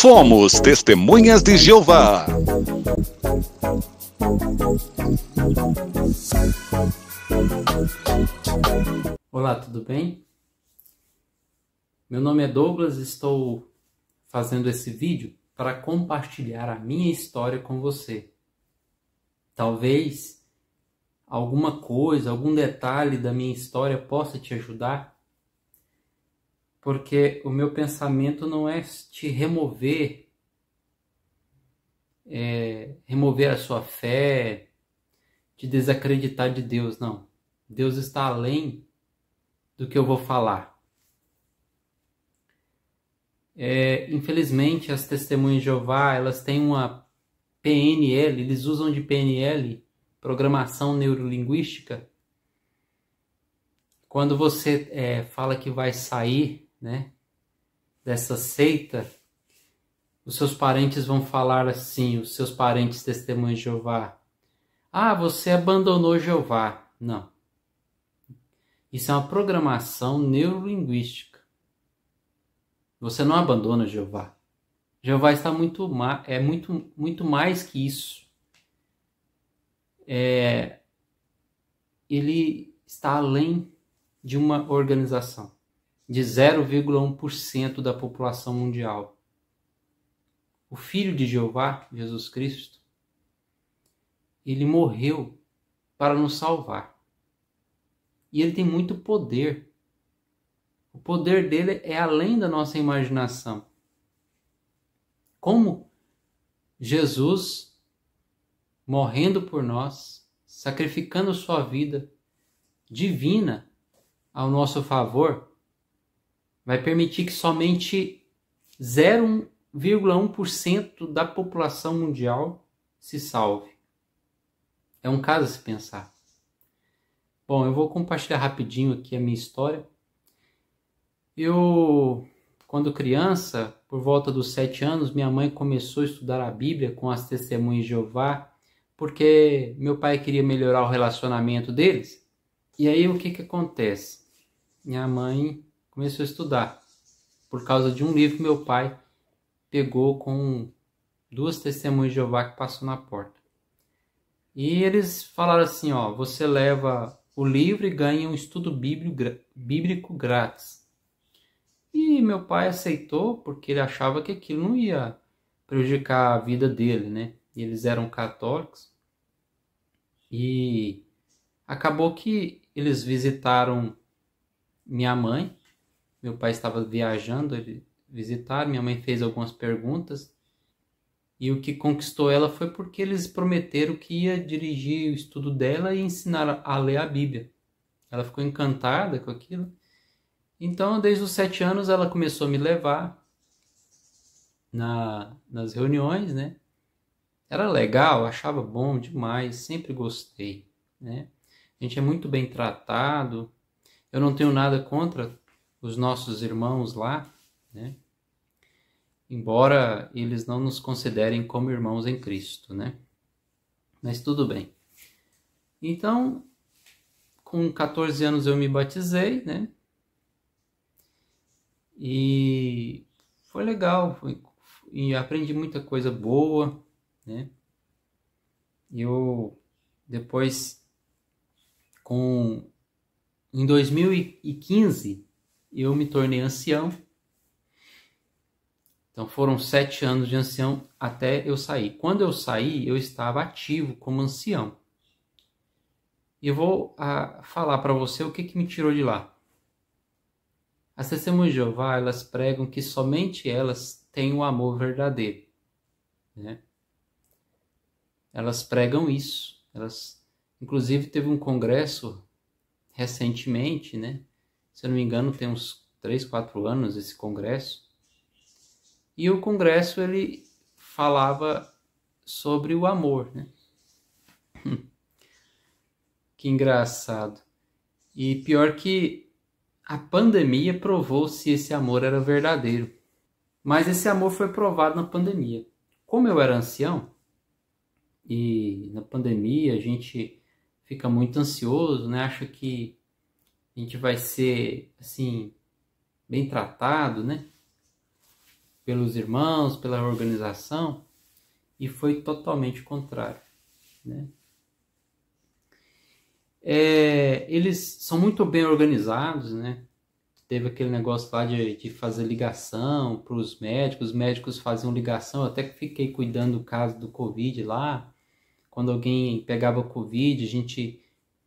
Fomos testemunhas de Jeová. Olá, tudo bem? Meu nome é Douglas, estou fazendo esse vídeo para compartilhar a minha história com você. Talvez alguma coisa, algum detalhe da minha história possa te ajudar porque o meu pensamento não é te remover, é, remover a sua fé, te desacreditar de Deus, não. Deus está além do que eu vou falar. É, infelizmente, as testemunhas de Jeová, elas têm uma PNL, eles usam de PNL, Programação Neurolinguística, quando você é, fala que vai sair né, dessa seita, os seus parentes vão falar assim, os seus parentes testemunhas de Jeová. Ah, você abandonou Jeová. Não. Isso é uma programação neurolinguística. Você não abandona Jeová. Jeová está muito é muito muito mais que isso. É, ele está além de uma organização de 0,1% da população mundial. O Filho de Jeová, Jesus Cristo, ele morreu para nos salvar. E ele tem muito poder. O poder dele é além da nossa imaginação. Como Jesus, morrendo por nós, sacrificando sua vida divina ao nosso favor, vai permitir que somente 0,1% da população mundial se salve. É um caso a se pensar. Bom, eu vou compartilhar rapidinho aqui a minha história. Eu, quando criança, por volta dos sete anos, minha mãe começou a estudar a Bíblia com as testemunhas de Jeová, porque meu pai queria melhorar o relacionamento deles. E aí o que, que acontece? Minha mãe começou a estudar por causa de um livro que meu pai pegou com duas testemunhas de Jeová que passou na porta. E eles falaram assim, ó, você leva o livro e ganha um estudo bíblico grátis. E meu pai aceitou porque ele achava que aquilo não ia prejudicar a vida dele, né? E eles eram católicos. E acabou que eles visitaram minha mãe meu pai estava viajando, ele visitar, minha mãe fez algumas perguntas. E o que conquistou ela foi porque eles prometeram que ia dirigir o estudo dela e ensinar a ler a Bíblia. Ela ficou encantada com aquilo. Então, desde os sete anos, ela começou a me levar na, nas reuniões, né? Era legal, achava bom demais, sempre gostei, né? A gente é muito bem tratado. Eu não tenho nada contra os nossos irmãos lá, né? Embora eles não nos considerem como irmãos em Cristo, né? Mas tudo bem. Então, com 14 anos eu me batizei, né? E foi legal, foi, e aprendi muita coisa boa, né? Eu depois com em 2015 eu me tornei ancião. Então foram sete anos de ancião até eu sair. Quando eu saí, eu estava ativo como ancião. E eu vou a, ah, falar para você o que, que me tirou de lá. As testemunhas de Jeová, elas pregam que somente elas têm o amor verdadeiro. Né? Elas pregam isso. Elas, inclusive, teve um congresso recentemente, né? se eu não me engano, tem uns 3, 4 anos esse congresso. E o congresso ele falava sobre o amor, né? Hum. Que engraçado. E pior que a pandemia provou se esse amor era verdadeiro. Mas esse amor foi provado na pandemia. Como eu era ancião, e na pandemia a gente fica muito ansioso, né? Acha que a gente vai ser, assim, bem tratado, né? Pelos irmãos, pela organização, e foi totalmente contrário, né? É, eles são muito bem organizados, né? Teve aquele negócio lá de, de fazer ligação para os médicos, os médicos faziam ligação, eu até que fiquei cuidando do caso do Covid lá. Quando alguém pegava Covid, a gente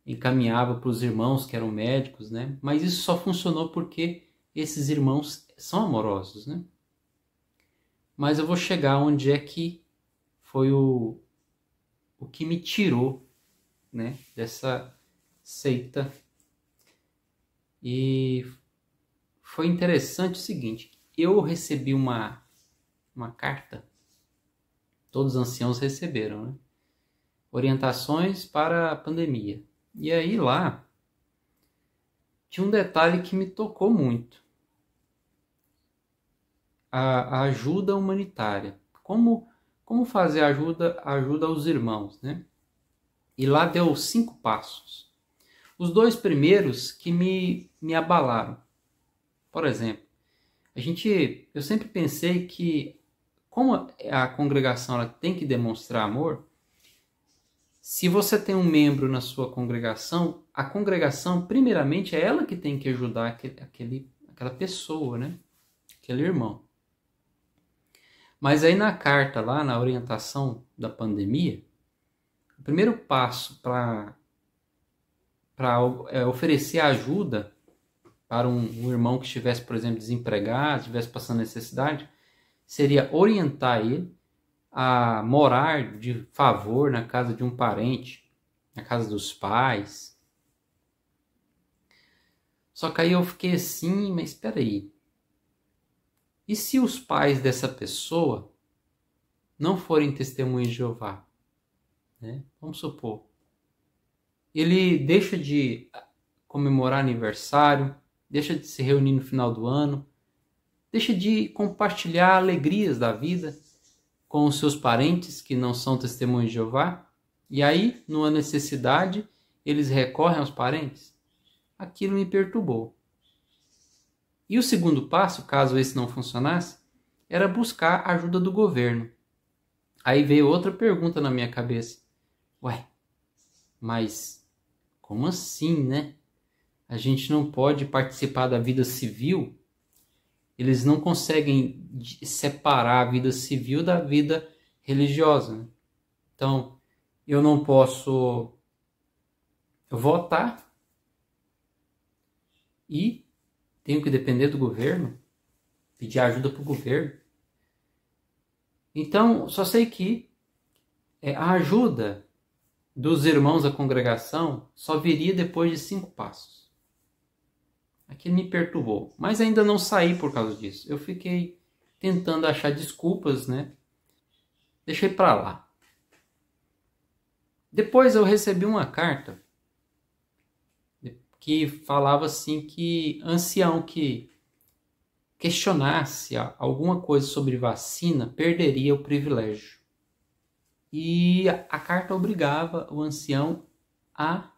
encaminhava para os irmãos que eram médicos, né? Mas isso só funcionou porque esses irmãos são amorosos, né? Mas eu vou chegar onde é que foi o, o que me tirou, né? Dessa seita. E foi interessante o seguinte: eu recebi uma, uma carta, todos os anciãos receberam, né? Orientações para a pandemia. E aí lá tinha um detalhe que me tocou muito. A, a ajuda humanitária. Como, como fazer ajuda, ajuda aos irmãos, né? E lá deu cinco passos. Os dois primeiros que me, me abalaram. Por exemplo, a gente, eu sempre pensei que como a congregação ela tem que demonstrar amor, se você tem um membro na sua congregação, a congregação, primeiramente, é ela que tem que ajudar aquele, aquele, aquela pessoa, né? Aquele irmão. Mas aí na carta lá, na orientação da pandemia, o primeiro passo para é, oferecer ajuda para um, um irmão que estivesse, por exemplo, desempregado, estivesse passando necessidade, seria orientar ele a morar de favor na casa de um parente, na casa dos pais. Só que aí eu fiquei assim, mas espera aí. E se os pais dessa pessoa não forem testemunhas de Jeová? Né? Vamos supor. Ele deixa de comemorar aniversário, deixa de se reunir no final do ano, deixa de compartilhar alegrias da vida com os seus parentes que não são testemunhos de Jeová, e aí, numa necessidade, eles recorrem aos parentes? Aquilo me perturbou. E o segundo passo, caso esse não funcionasse, era buscar a ajuda do governo. Aí veio outra pergunta na minha cabeça. Ué, mas como assim, né? A gente não pode participar da vida civil eles não conseguem separar a vida civil da vida religiosa. Né? Então, eu não posso votar e tenho que depender do governo, pedir ajuda para o governo. Então, só sei que é, a ajuda dos irmãos da congregação só viria depois de cinco passos. Aquilo me perturbou. Mas ainda não saí por causa disso. Eu fiquei tentando achar desculpas, né? Deixei para lá. Depois eu recebi uma carta que falava assim que ancião que questionasse alguma coisa sobre vacina perderia o privilégio. E a carta obrigava o ancião a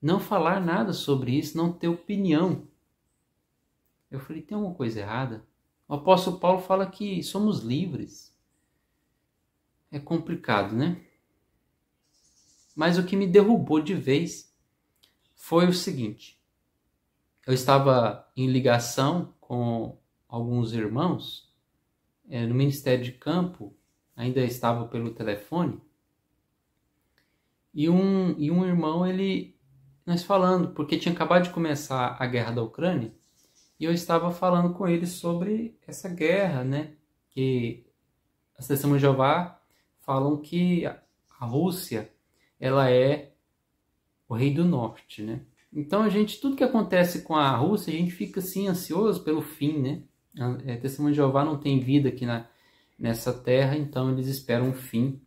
não falar nada sobre isso, não ter opinião. Eu falei, tem alguma coisa errada? O apóstolo Paulo fala que somos livres. É complicado, né? Mas o que me derrubou de vez foi o seguinte: eu estava em ligação com alguns irmãos eh, no Ministério de Campo, ainda estava pelo telefone, e um, e um irmão ele nós falando, porque tinha acabado de começar a guerra da Ucrânia e eu estava falando com ele sobre essa guerra, né? Que as testemunhas de Jeová falam que a Rússia ela é o rei do norte, né? Então a gente tudo que acontece com a Rússia a gente fica assim ansioso pelo fim, né? A testemunha é, de Jeová não tem vida aqui na, nessa terra, então eles esperam o fim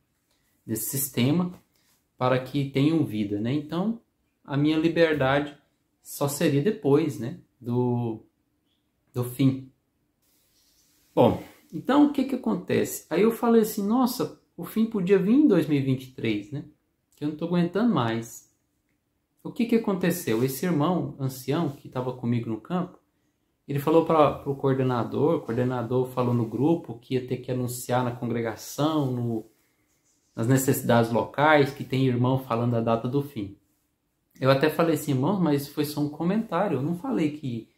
desse sistema para que tenham vida, né? Então a minha liberdade só seria depois, né, do, do fim. Bom, então o que que acontece? Aí eu falei assim, nossa, o fim podia vir em 2023, né? Que eu não estou aguentando mais. O que que aconteceu? Esse irmão ancião que estava comigo no campo, ele falou para o coordenador, o coordenador falou no grupo que ia ter que anunciar na congregação, no, nas necessidades locais, que tem irmão falando a data do fim. Eu até falei assim, irmãos, mas foi só um comentário. Eu não falei que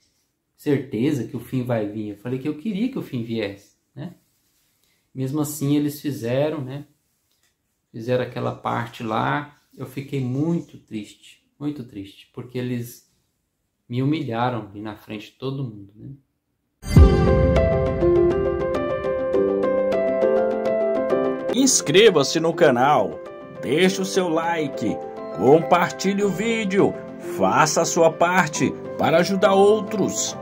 certeza que o fim vai vir. Eu falei que eu queria que o fim viesse, né? Mesmo assim, eles fizeram, né? Fizeram aquela parte lá. Eu fiquei muito triste, muito triste, porque eles me humilharam ali na frente de todo mundo, né? Inscreva-se no canal, deixe o seu like compartilhe o vídeo, faça a sua parte para ajudar outros.